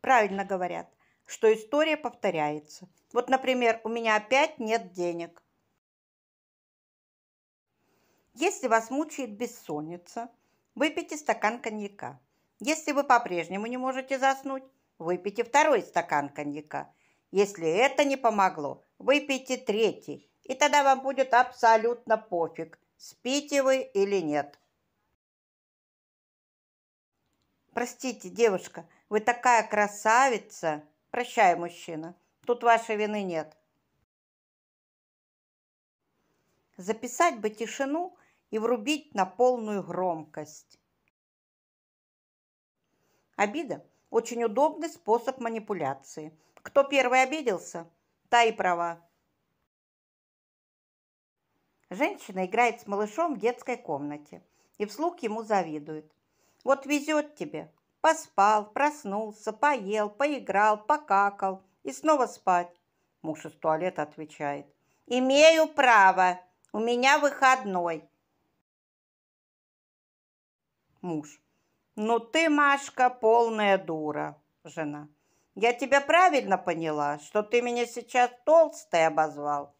правильно говорят, что история повторяется. Вот, например, у меня опять нет денег. Если вас мучает бессонница, выпейте стакан коньяка. Если вы по-прежнему не можете заснуть, выпейте второй стакан коньяка. Если это не помогло, выпейте третий, и тогда вам будет абсолютно пофиг, спите вы или нет. Простите, девушка, вы такая красавица. Прощай, мужчина, тут вашей вины нет. Записать бы тишину и врубить на полную громкость. Обида – очень удобный способ манипуляции. Кто первый обиделся, та и права. Женщина играет с малышом в детской комнате и вслух ему завидует. Вот везет тебе. Поспал, проснулся, поел, поиграл, покакал и снова спать. Муж из туалета отвечает. Имею право. У меня выходной. Муж. Ну ты, Машка, полная дура. Жена. Я тебя правильно поняла, что ты меня сейчас толстой обозвал?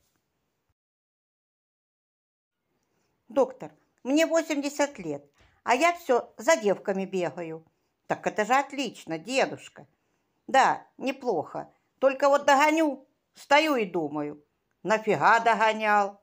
Доктор, мне 80 лет, а я все за девками бегаю. Так это же отлично, дедушка. Да, неплохо. Только вот догоню, стою и думаю, нафига догонял?